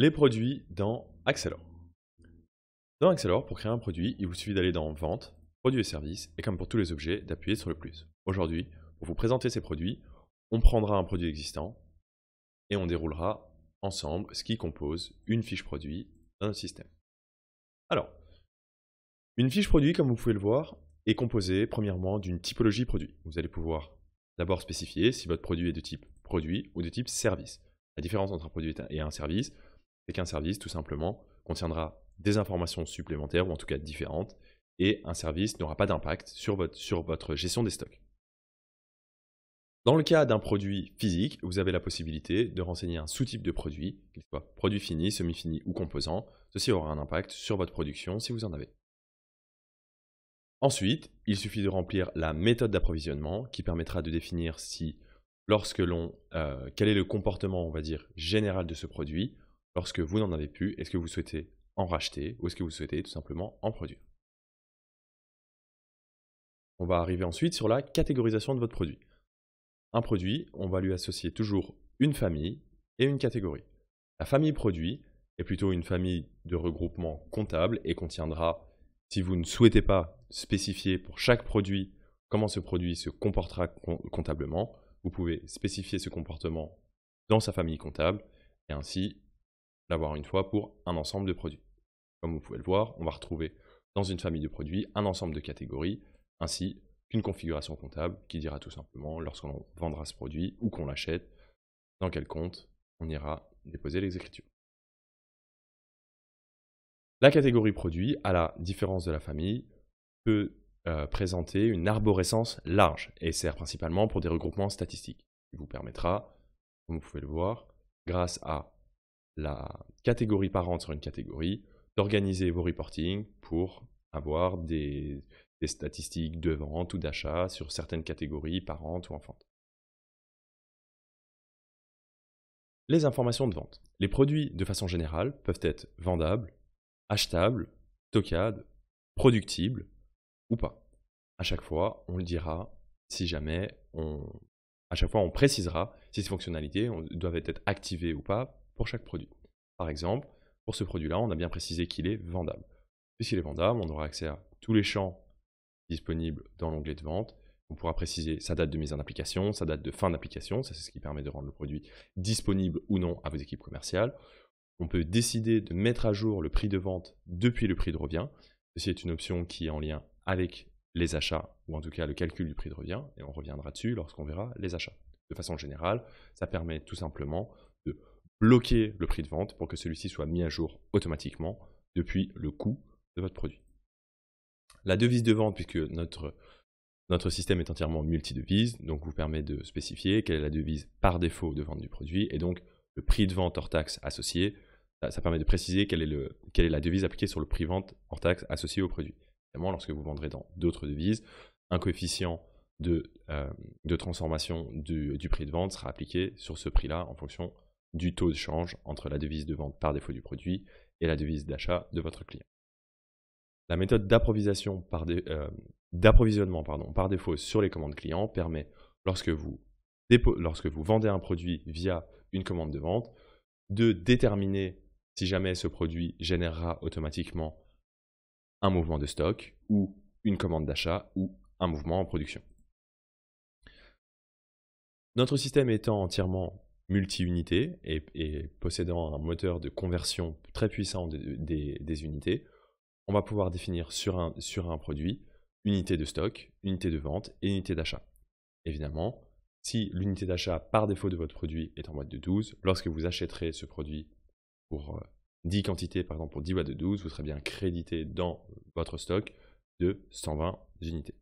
les produits dans Accelor. Dans Accelor, pour créer un produit, il vous suffit d'aller dans Vente, Produits et services, et comme pour tous les objets, d'appuyer sur le plus. Aujourd'hui, pour vous présenter ces produits, on prendra un produit existant et on déroulera ensemble ce qui compose une fiche produit dans notre système. Alors, une fiche produit, comme vous pouvez le voir, est composée premièrement d'une typologie produit. Vous allez pouvoir d'abord spécifier si votre produit est de type produit ou de type service. La différence entre un produit et un service, c'est qu'un service, tout simplement, contiendra des informations supplémentaires, ou en tout cas différentes, et un service n'aura pas d'impact sur votre, gestion des stocks. Dans le cas d'un produit physique, vous avez la possibilité de renseigner un sous-type de produit, qu'il soit produit fini, semi-fini ou composant. Ceci aura un impact sur votre production si vous en avez. Ensuite, il suffit de remplir la méthode d'approvisionnement qui permettra de définir si, lorsque l'on, euh, quel est le comportement, on va dire, général de ce produit, lorsque vous n'en avez plus Est-ce que vous souhaitez en racheter ou est-ce que vous souhaitez tout simplement en produire On va arriver ensuite sur la catégorisation de votre produit. Un produit, on va lui associer toujours une famille et une catégorie. La famille produit est plutôt une famille de regroupement comptable et contiendra, si vous ne souhaitez pas spécifier pour chaque produit comment ce produit se comportera comptablement, vous pouvez spécifier ce comportement dans sa famille comptable et ainsi l'avoir une fois pour un ensemble de produits. Comme vous pouvez le voir, on va retrouver dans une famille de produits un ensemble de catégories, ainsi qu'une configuration comptable qui dira tout simplement lorsqu'on vendra ce produit ou qu'on l'achète, dans quel compte on ira déposer les écritures. La catégorie produit, à la différence de la famille, peut euh, présenter une arborescence large et sert principalement pour des regroupements statistiques, Il vous permettra, comme vous pouvez le voir, grâce à la catégorie parente sur une catégorie, d'organiser vos reportings pour avoir des, statistiques de vente ou d'achat sur certaines catégories parentes ou enfantes. Les informations de vente. Les produits, de façon générale, peuvent être vendables, achetables, stockables, productibles ou pas. À chaque fois, on le dira si jamais on. À chaque fois, on précisera si ces fonctionnalités doivent être activées ou pas pour chaque produit. Par exemple, pour ce produit-là, on a bien précisé qu'il est vendable. Puisqu'il est vendable, on aura accès à tous les champs disponibles dans l'onglet de vente. On pourra préciser sa date de mise en application, sa date de fin d'application, ça c'est ce qui permet de rendre le produit disponible ou non à vos équipes commerciales. On peut décider de mettre à jour le prix de vente depuis le prix de revient. Ceci est une option qui est en lien avec les achats, ou en tout cas le calcul du prix de revient, et on reviendra dessus lorsqu'on verra les achats. De façon générale, ça permet tout simplement bloquer le prix de vente pour que celui-ci soit mis à jour automatiquement depuis le coût de votre produit. La devise de vente, puisque notre, système est entièrement multi multidevise, donc vous permet de spécifier quelle est la devise par défaut de vente du produit et donc le prix de vente hors taxe associé. Ça, permet de préciser quelle est, la devise appliquée sur le prix de vente hors taxe associé au produit. Évidemment, lorsque vous vendrez dans d'autres devises, un coefficient de, euh, transformation du, du, prix de vente sera appliqué sur ce prix-là en fonction du taux de change entre la devise de vente par défaut du produit et la devise d'achat de votre client. La méthode euh, d'approvisionnement par, défaut sur les commandes clients permet, lorsque lorsque vous vendez un produit via une commande de vente, de déterminer si jamais ce produit générera automatiquement un mouvement de stock ou une commande d'achat ou un mouvement en production. Notre système étant entièrement multi-unités et, possédant un moteur de conversion très puissant des, unités, on va pouvoir définir sur un, sur un produit unité de stock, unité de vente et unité d'achat. Évidemment, si l'unité d'achat par défaut de votre produit est en boîte de 12, lorsque vous achèterez ce produit pour 10 euh, quantités, par exemple pour 10 boîtes de 12, vous serez bien crédité dans votre stock de 120 unités.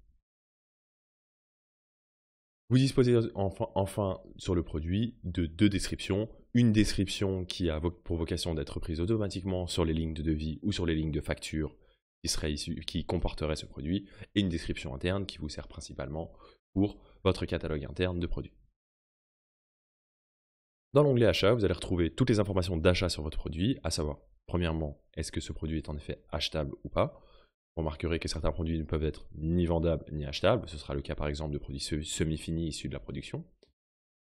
Vous disposez enfin, sur le produit de deux descriptions. Une description qui a pour vocation d'être prise automatiquement sur les lignes de devis ou sur les lignes de facture qui, serait qui comporterait ce produit, et une description interne qui vous sert principalement pour votre catalogue interne de produits. Dans l'onglet Achat, vous allez retrouver toutes les informations d'achat sur votre produit, à savoir, premièrement, est-ce que ce produit est en effet achetable ou pas remarquerez que certains produits ne peuvent être ni vendables ni achetables. Ce sera le cas par exemple de produits semi-finis issus de la production.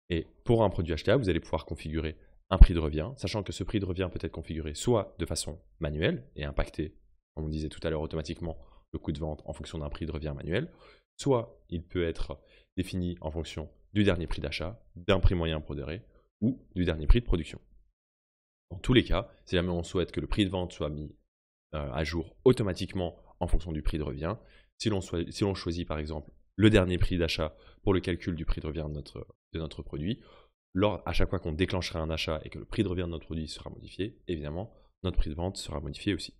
Et pour un produit achetable, vous allez pouvoir configurer un prix de revient, sachant que ce prix de revient peut être configuré soit de façon manuelle et impacté, comme on disait tout à l'heure, automatiquement le coût de vente en fonction d'un prix de revient manuel, soit il peut être défini en fonction du dernier prix d'achat, d'un prix moyen prodéré ou du dernier prix de production. Dans tous les cas, si jamais on souhaite que le prix de vente soit mis euh, à jour automatiquement en fonction du prix de revient. Si l'on si choisit par exemple le dernier prix d'achat pour le calcul du prix de revient de notre, de notre produit, lors, à chaque fois qu'on déclenchera un achat et que le prix de revient de notre produit sera modifié, évidemment, notre prix de vente sera modifié aussi.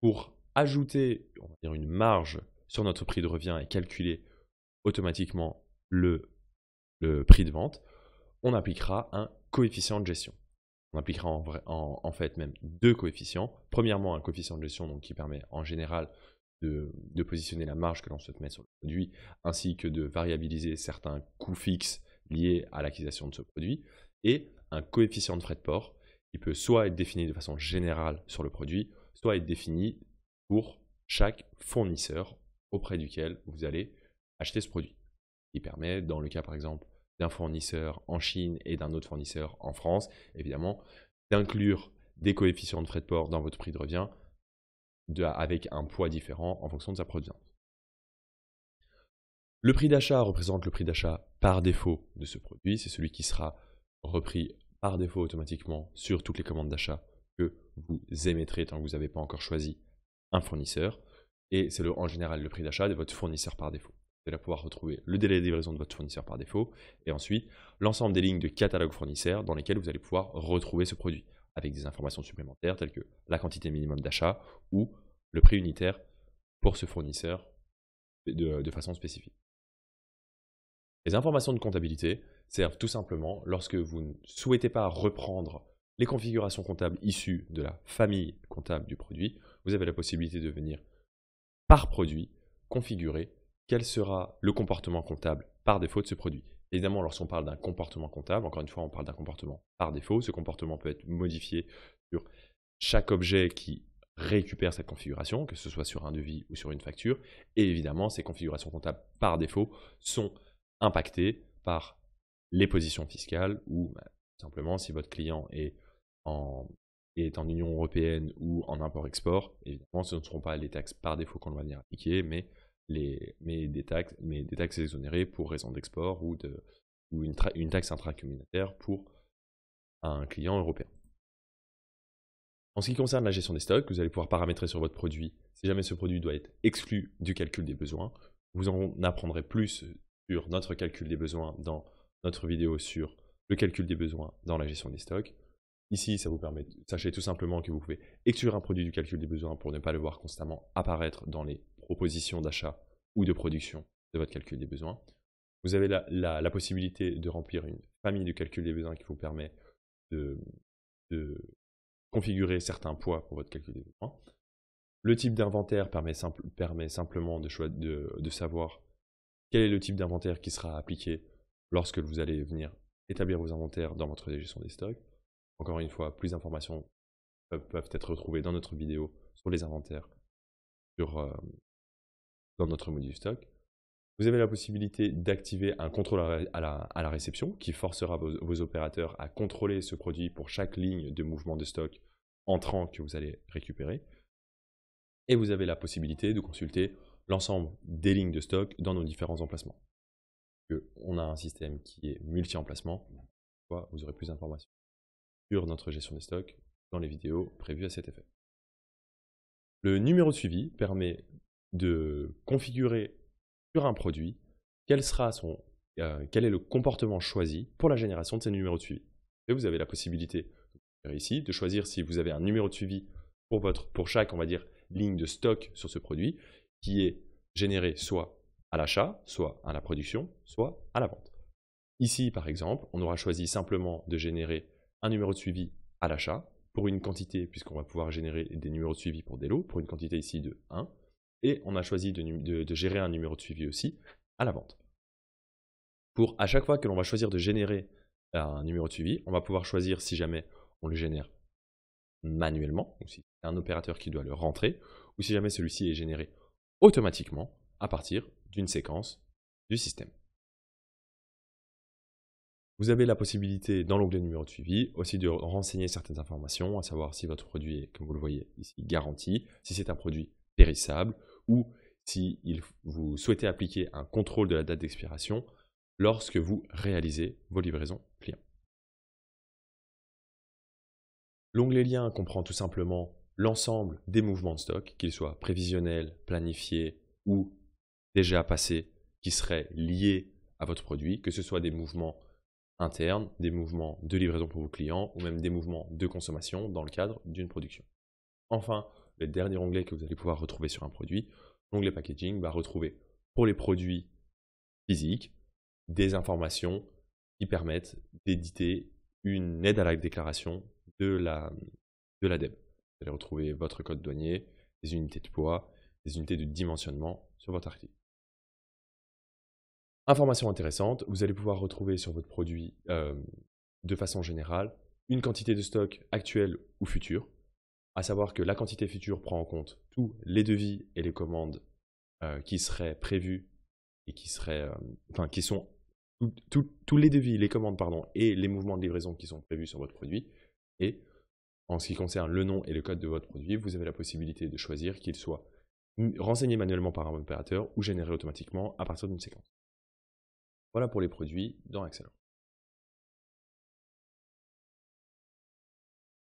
Pour ajouter dire, une marge sur notre prix de revient et calculer automatiquement le, le prix de vente, on appliquera un coefficient de gestion on appliquera en, fait même deux coefficients. Premièrement, un coefficient de gestion donc, qui permet en général de, de positionner la marge que l'on souhaite mettre sur le produit, ainsi que de variabiliser certains coûts fixes liés à l'acquisition de ce produit, et un coefficient de frais de port qui peut soit être défini de façon générale sur le produit, soit être défini pour chaque fournisseur auprès duquel vous allez acheter ce produit. Il permet, dans le cas par exemple d'un fournisseur en Chine et d'un autre fournisseur en France, évidemment, d'inclure des coefficients de frais de port dans votre prix de revient de, avec un poids différent en fonction de sa provenance. Le prix d'achat représente le prix d'achat par défaut de ce produit, c'est celui qui sera repris par défaut automatiquement sur toutes les commandes d'achat que vous émettrez tant que vous n'avez pas encore choisi un fournisseur, et c'est en général le prix d'achat de votre fournisseur par défaut. Vous allez pouvoir retrouver le délai de livraison de votre fournisseur par défaut et ensuite l'ensemble des lignes de catalogue fournisseur dans lesquelles vous allez pouvoir retrouver ce produit avec des informations supplémentaires telles que la quantité minimum d'achat ou le prix unitaire pour ce fournisseur de, façon spécifique. Les informations de comptabilité servent tout simplement lorsque vous ne souhaitez pas reprendre les configurations comptables issues de la famille comptable du produit, vous avez la possibilité de venir par produit configurer quel sera le comportement comptable par défaut de ce produit. Évidemment, lorsqu'on parle d'un comportement comptable, encore une fois, on parle d'un comportement par défaut. Ce comportement peut être modifié sur chaque objet qui récupère cette configuration, que ce soit sur un devis ou sur une facture. Et évidemment, ces configurations comptables par défaut sont impactées par les positions fiscales ou bah, simplement si votre client est en, est en Union européenne ou en import-export, évidemment, ce ne seront pas les taxes par défaut qu'on va venir appliquer, mais mais, des taxes, mais exonérées pour raison d'export ou, de, ou une, une taxe intracommunautaire pour un client européen. En ce qui concerne la gestion des stocks, vous allez pouvoir paramétrer sur votre produit si jamais ce produit doit être exclu du calcul des besoins. Vous en apprendrez plus sur notre calcul des besoins dans notre vidéo sur le calcul des besoins dans la gestion des stocks. Ici, ça vous permet, sachez tout simplement que vous pouvez exclure un produit du calcul des besoins pour ne pas le voir constamment apparaître dans les proposition d'achat ou de production de votre calcul des besoins. Vous avez la, possibilité de remplir une famille de calcul des besoins qui vous permet de, configurer certains poids pour votre calcul des besoins. Le type d'inventaire permet, simplement de, savoir quel est le type d'inventaire qui sera appliqué lorsque vous allez venir établir vos inventaires dans votre gestion des stocks. Encore une fois, plus d'informations euh, peuvent, être retrouvées dans notre vidéo sur les inventaires euh, notre module stock. Vous avez la possibilité d'activer un contrôle à la, réception qui forcera vos, vos, opérateurs à contrôler ce produit pour chaque ligne de mouvement de stock entrant que vous allez récupérer. Et vous avez la possibilité de consulter l'ensemble des lignes de stock dans nos différents emplacements. On a un système qui est multi-emplacement, vous aurez plus d'informations sur notre gestion des stocks dans les vidéos prévues à cet effet. Le numéro de suivi permet de configurer sur un produit quel, sera son, euh, quel est le comportement choisi pour la génération de ces numéros de suivi. Et vous avez la possibilité ici de choisir si vous avez un numéro de suivi pour, votre, pour chaque, on va dire, ligne de stock sur ce produit qui est généré soit à l'achat, soit à la production, soit à la vente. Ici, par exemple, on aura choisi simplement de générer un numéro de suivi à l'achat pour une quantité, puisqu'on va pouvoir générer des numéros de suivi pour des lots, pour une quantité ici de 1, et on a choisi de, gérer un numéro de suivi aussi à la vente. Pour à chaque fois que l'on va choisir de générer euh, un numéro de suivi, on va pouvoir choisir si jamais on le génère manuellement, ou si c'est un opérateur qui doit le rentrer, ou si jamais celui-ci est généré automatiquement à partir d'une séquence du système. Vous avez la possibilité dans l'onglet numéro de suivi aussi de renseigner certaines informations, à savoir si votre produit est, comme vous le voyez ici, garanti, si c'est un produit périssable, ou si vous souhaitez appliquer un contrôle de la date d'expiration lorsque vous réalisez vos livraisons clients. L'onglet lien comprend tout simplement l'ensemble des mouvements de stock, qu'ils soient prévisionnels, planifiés ou déjà passés, qui seraient liés à votre produit, que ce soit des mouvements internes, des mouvements de livraison pour vos clients ou même des mouvements de consommation dans le cadre d'une production. Enfin, le dernier onglet que vous allez pouvoir retrouver sur un produit, l'onglet packaging va retrouver pour les produits physiques des informations qui permettent d'éditer une aide à la déclaration de la de Vous allez retrouver votre code douanier, des unités de poids, des unités de dimensionnement sur votre article. Information intéressante, vous allez pouvoir retrouver sur votre produit euh, de façon générale une quantité de stock actuelle ou future, à savoir que la quantité future prend en compte tous les devis et les commandes euh, qui seraient prévus et qui seraient, euh, enfin, qui sont tous les devis, les commandes, pardon, et les mouvements de livraison qui sont prévus sur votre produit. Et en ce qui concerne le nom et le code de votre produit, vous avez la possibilité de choisir qu'il soit renseigné manuellement par un opérateur ou généré automatiquement à partir d'une séquence. Voilà pour les produits dans Excel.